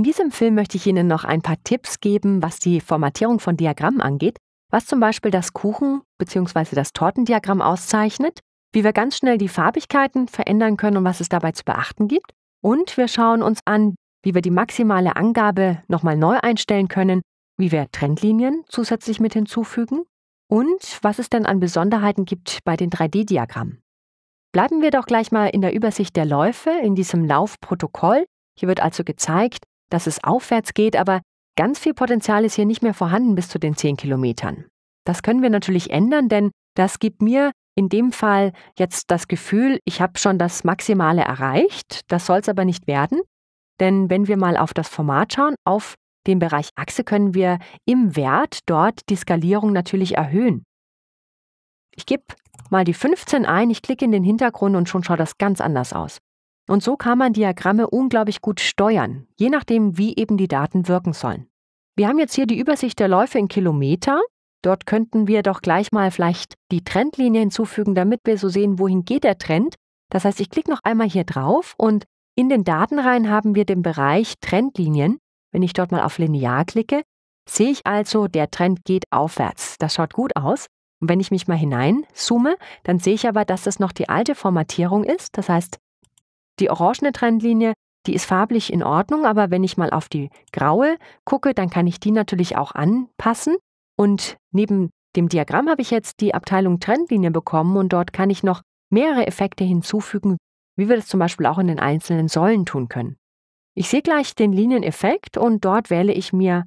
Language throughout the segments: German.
In diesem Film möchte ich Ihnen noch ein paar Tipps geben, was die Formatierung von Diagrammen angeht, was zum Beispiel das Kuchen- bzw. das Tortendiagramm auszeichnet, wie wir ganz schnell die Farbigkeiten verändern können und was es dabei zu beachten gibt. Und wir schauen uns an, wie wir die maximale Angabe nochmal neu einstellen können, wie wir Trendlinien zusätzlich mit hinzufügen und was es denn an Besonderheiten gibt bei den 3D-Diagrammen. Bleiben wir doch gleich mal in der Übersicht der Läufe in diesem Laufprotokoll. Hier wird also gezeigt, dass es aufwärts geht, aber ganz viel Potenzial ist hier nicht mehr vorhanden bis zu den 10 Kilometern. Das können wir natürlich ändern, denn das gibt mir in dem Fall jetzt das Gefühl, ich habe schon das Maximale erreicht. Das soll es aber nicht werden. Denn wenn wir mal auf das Format schauen, auf den Bereich Achse können wir im Wert dort die Skalierung natürlich erhöhen. Ich gebe mal die 15 ein, ich klicke in den Hintergrund und schon schaut das ganz anders aus. Und so kann man Diagramme unglaublich gut steuern, je nachdem, wie eben die Daten wirken sollen. Wir haben jetzt hier die Übersicht der Läufe in Kilometer. Dort könnten wir doch gleich mal vielleicht die Trendlinie hinzufügen, damit wir so sehen, wohin geht der Trend. Das heißt, ich klicke noch einmal hier drauf und in den Datenreihen haben wir den Bereich Trendlinien. Wenn ich dort mal auf Linear klicke, sehe ich also, der Trend geht aufwärts. Das schaut gut aus. Und wenn ich mich mal hineinzoome, dann sehe ich aber, dass das noch die alte Formatierung ist. Das heißt, die orangene Trendlinie, die ist farblich in Ordnung, aber wenn ich mal auf die graue gucke, dann kann ich die natürlich auch anpassen. Und neben dem Diagramm habe ich jetzt die Abteilung Trendlinie bekommen und dort kann ich noch mehrere Effekte hinzufügen, wie wir das zum Beispiel auch in den einzelnen Säulen tun können. Ich sehe gleich den Linieneffekt und dort wähle ich mir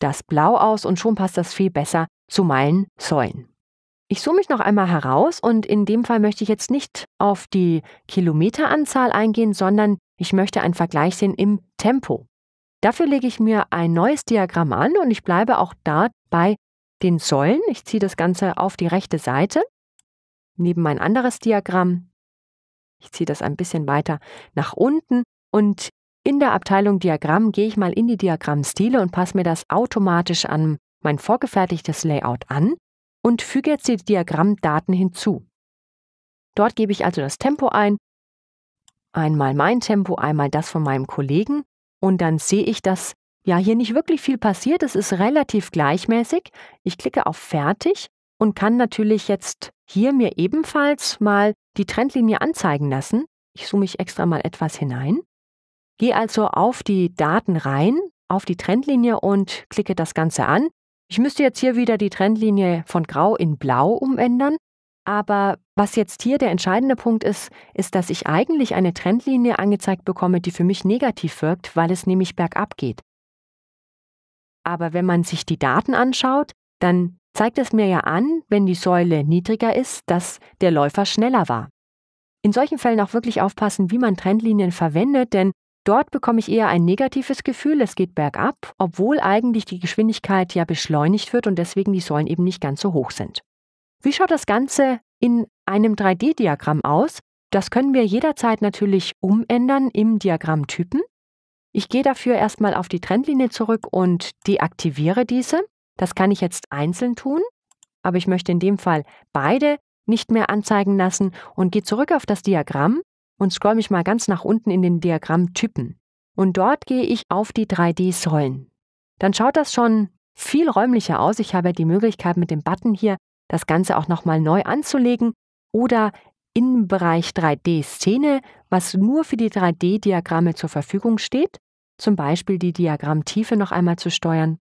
das Blau aus und schon passt das viel besser zu meinen Säulen. Ich zoome mich noch einmal heraus und in dem Fall möchte ich jetzt nicht auf die Kilometeranzahl eingehen, sondern ich möchte einen Vergleich sehen im Tempo. Dafür lege ich mir ein neues Diagramm an und ich bleibe auch da bei den Säulen. Ich ziehe das Ganze auf die rechte Seite, neben mein anderes Diagramm. Ich ziehe das ein bisschen weiter nach unten und in der Abteilung Diagramm gehe ich mal in die Diagrammstile und passe mir das automatisch an mein vorgefertigtes Layout an und füge jetzt die Diagrammdaten hinzu. Dort gebe ich also das Tempo ein, einmal mein Tempo, einmal das von meinem Kollegen und dann sehe ich, dass ja hier nicht wirklich viel passiert. Es ist relativ gleichmäßig. Ich klicke auf Fertig und kann natürlich jetzt hier mir ebenfalls mal die Trendlinie anzeigen lassen. Ich zoome mich extra mal etwas hinein. Gehe also auf die Daten rein, auf die Trendlinie und klicke das Ganze an. Ich müsste jetzt hier wieder die Trendlinie von Grau in Blau umändern, aber was jetzt hier der entscheidende Punkt ist, ist, dass ich eigentlich eine Trendlinie angezeigt bekomme, die für mich negativ wirkt, weil es nämlich bergab geht. Aber wenn man sich die Daten anschaut, dann zeigt es mir ja an, wenn die Säule niedriger ist, dass der Läufer schneller war. In solchen Fällen auch wirklich aufpassen, wie man Trendlinien verwendet, denn Dort bekomme ich eher ein negatives Gefühl, es geht bergab, obwohl eigentlich die Geschwindigkeit ja beschleunigt wird und deswegen die Säulen eben nicht ganz so hoch sind. Wie schaut das Ganze in einem 3D-Diagramm aus? Das können wir jederzeit natürlich umändern im Diagrammtypen. Ich gehe dafür erstmal auf die Trendlinie zurück und deaktiviere diese. Das kann ich jetzt einzeln tun, aber ich möchte in dem Fall beide nicht mehr anzeigen lassen und gehe zurück auf das Diagramm und scroll mich mal ganz nach unten in den Diagrammtypen. Und dort gehe ich auf die 3D-Säulen. Dann schaut das schon viel räumlicher aus. Ich habe die Möglichkeit mit dem Button hier das Ganze auch nochmal neu anzulegen oder im Bereich 3D-Szene, was nur für die 3D-Diagramme zur Verfügung steht, zum Beispiel die Diagrammtiefe noch einmal zu steuern.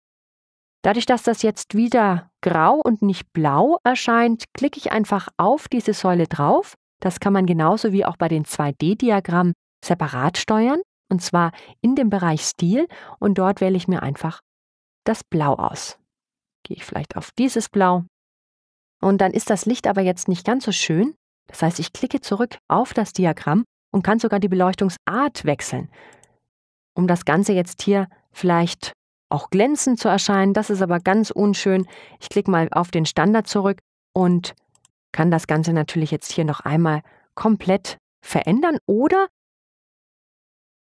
Dadurch, dass das jetzt wieder grau und nicht blau erscheint, klicke ich einfach auf diese Säule drauf das kann man genauso wie auch bei den 2D-Diagrammen separat steuern, und zwar in dem Bereich Stil und dort wähle ich mir einfach das Blau aus. Gehe ich vielleicht auf dieses Blau und dann ist das Licht aber jetzt nicht ganz so schön. Das heißt, ich klicke zurück auf das Diagramm und kann sogar die Beleuchtungsart wechseln, um das Ganze jetzt hier vielleicht auch glänzend zu erscheinen. Das ist aber ganz unschön. Ich klicke mal auf den Standard zurück und kann das Ganze natürlich jetzt hier noch einmal komplett verändern oder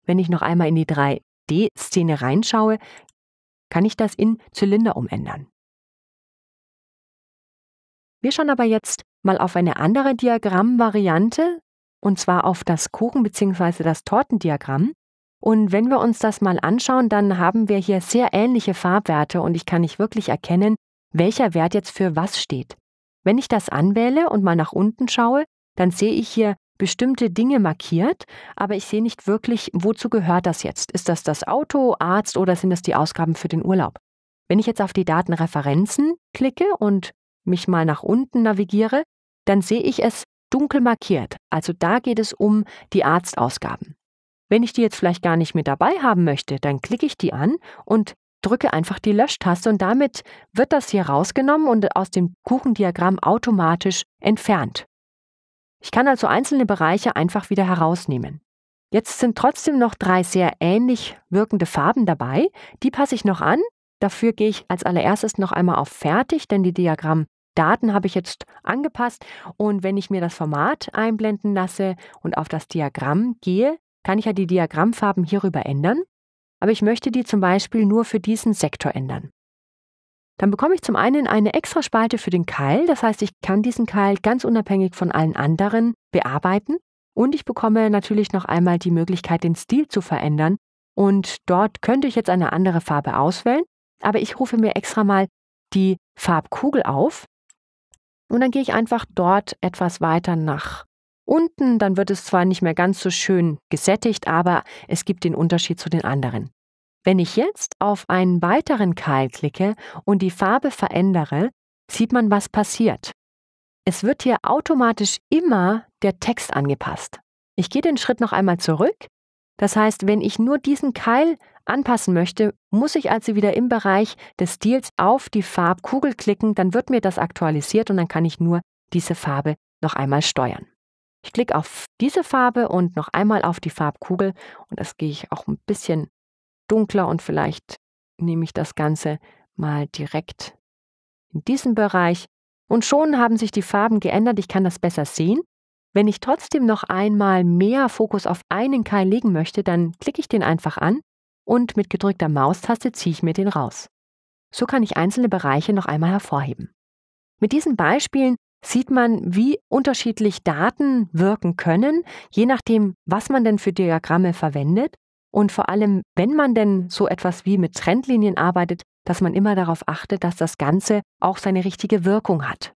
wenn ich noch einmal in die 3D-Szene reinschaue, kann ich das in Zylinder umändern. Wir schauen aber jetzt mal auf eine andere Diagrammvariante, und zwar auf das Kuchen- bzw. das Tortendiagramm. Und wenn wir uns das mal anschauen, dann haben wir hier sehr ähnliche Farbwerte und ich kann nicht wirklich erkennen, welcher Wert jetzt für was steht. Wenn ich das anwähle und mal nach unten schaue, dann sehe ich hier bestimmte Dinge markiert, aber ich sehe nicht wirklich, wozu gehört das jetzt? Ist das das Auto, Arzt oder sind das die Ausgaben für den Urlaub? Wenn ich jetzt auf die Datenreferenzen klicke und mich mal nach unten navigiere, dann sehe ich es dunkel markiert. Also da geht es um die Arztausgaben. Wenn ich die jetzt vielleicht gar nicht mehr dabei haben möchte, dann klicke ich die an und drücke einfach die Löschtaste und damit wird das hier rausgenommen und aus dem Kuchendiagramm automatisch entfernt. Ich kann also einzelne Bereiche einfach wieder herausnehmen. Jetzt sind trotzdem noch drei sehr ähnlich wirkende Farben dabei. Die passe ich noch an. Dafür gehe ich als allererstes noch einmal auf Fertig, denn die Diagrammdaten habe ich jetzt angepasst. Und wenn ich mir das Format einblenden lasse und auf das Diagramm gehe, kann ich ja die Diagrammfarben hierüber ändern aber ich möchte die zum Beispiel nur für diesen Sektor ändern. Dann bekomme ich zum einen eine extra Spalte für den Keil, das heißt, ich kann diesen Keil ganz unabhängig von allen anderen bearbeiten und ich bekomme natürlich noch einmal die Möglichkeit, den Stil zu verändern und dort könnte ich jetzt eine andere Farbe auswählen, aber ich rufe mir extra mal die Farbkugel auf und dann gehe ich einfach dort etwas weiter nach unten, dann wird es zwar nicht mehr ganz so schön gesättigt, aber es gibt den Unterschied zu den anderen. Wenn ich jetzt auf einen weiteren Keil klicke und die Farbe verändere, sieht man, was passiert. Es wird hier automatisch immer der Text angepasst. Ich gehe den Schritt noch einmal zurück. Das heißt, wenn ich nur diesen Keil anpassen möchte, muss ich also wieder im Bereich des Stils auf die Farbkugel klicken, dann wird mir das aktualisiert und dann kann ich nur diese Farbe noch einmal steuern. Ich klicke auf diese Farbe und noch einmal auf die Farbkugel und das gehe ich auch ein bisschen dunkler und vielleicht nehme ich das Ganze mal direkt in diesen Bereich. Und schon haben sich die Farben geändert. Ich kann das besser sehen. Wenn ich trotzdem noch einmal mehr Fokus auf einen Keil legen möchte, dann klicke ich den einfach an und mit gedrückter Maustaste ziehe ich mir den raus. So kann ich einzelne Bereiche noch einmal hervorheben. Mit diesen Beispielen sieht man, wie unterschiedlich Daten wirken können, je nachdem, was man denn für Diagramme verwendet. Und vor allem, wenn man denn so etwas wie mit Trendlinien arbeitet, dass man immer darauf achtet, dass das Ganze auch seine richtige Wirkung hat.